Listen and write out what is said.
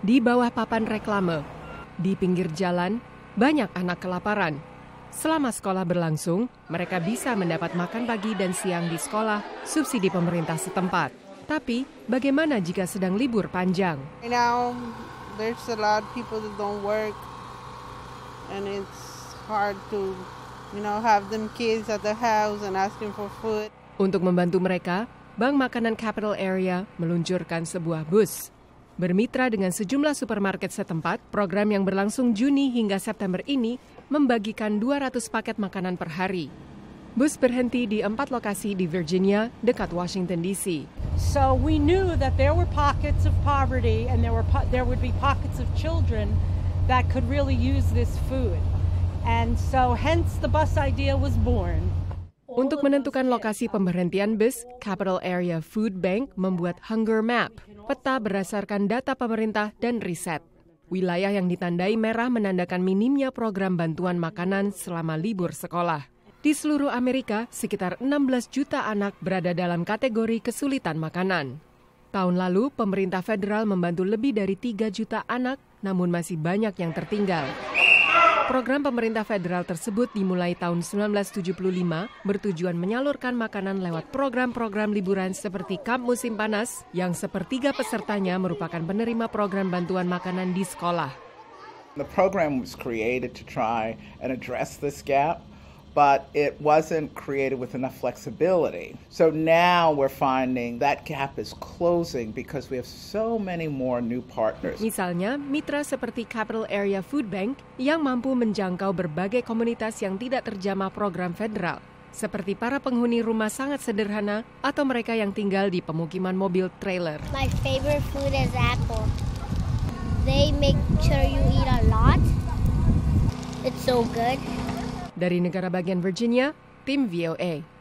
di bawah papan reklame. Di pinggir jalan, banyak anak kelaparan. Selama sekolah berlangsung, mereka bisa mendapat makan pagi dan siang di sekolah subsidi pemerintah setempat. Tapi, bagaimana jika sedang libur panjang? Untuk membantu mereka, Bank Makanan Capital Area meluncurkan sebuah bus Bermitra dengan sejumlah supermarket setempat, program yang berlangsung Juni hingga September ini membagikan 200 paket makanan per hari. Bus berhenti di empat lokasi di Virginia, dekat Washington D.C. So we knew that there were pockets of poverty and there were po there would be pockets of children that could really use this food. And so hence the bus idea was born. Untuk menentukan lokasi pemberhentian bus, Capital Area Food Bank membuat Hunger Map, peta berdasarkan data pemerintah dan riset. Wilayah yang ditandai merah menandakan minimnya program bantuan makanan selama libur sekolah. Di seluruh Amerika, sekitar 16 juta anak berada dalam kategori kesulitan makanan. Tahun lalu, pemerintah federal membantu lebih dari 3 juta anak, namun masih banyak yang tertinggal. Program pemerintah federal tersebut dimulai tahun 1975 bertujuan menyalurkan makanan lewat program-program liburan seperti Kamp Musim Panas yang sepertiga pesertanya merupakan penerima program bantuan makanan di sekolah. The program was created to try and address this gap but it wasn't created with enough flexibility. So now we're finding that gap is closing because we have so many more new partners. Misalnya, mitra seperti Capital Area Food Bank yang mampu menjangkau berbagai komunitas yang tidak terjamah program federal seperti para penghuni rumah sangat sederhana atau mereka yang tinggal di pemukiman mobil trailer. My favorite food is apple. They make sure you eat a lot. It's so good. Dari negara bagian Virginia, tim VOA.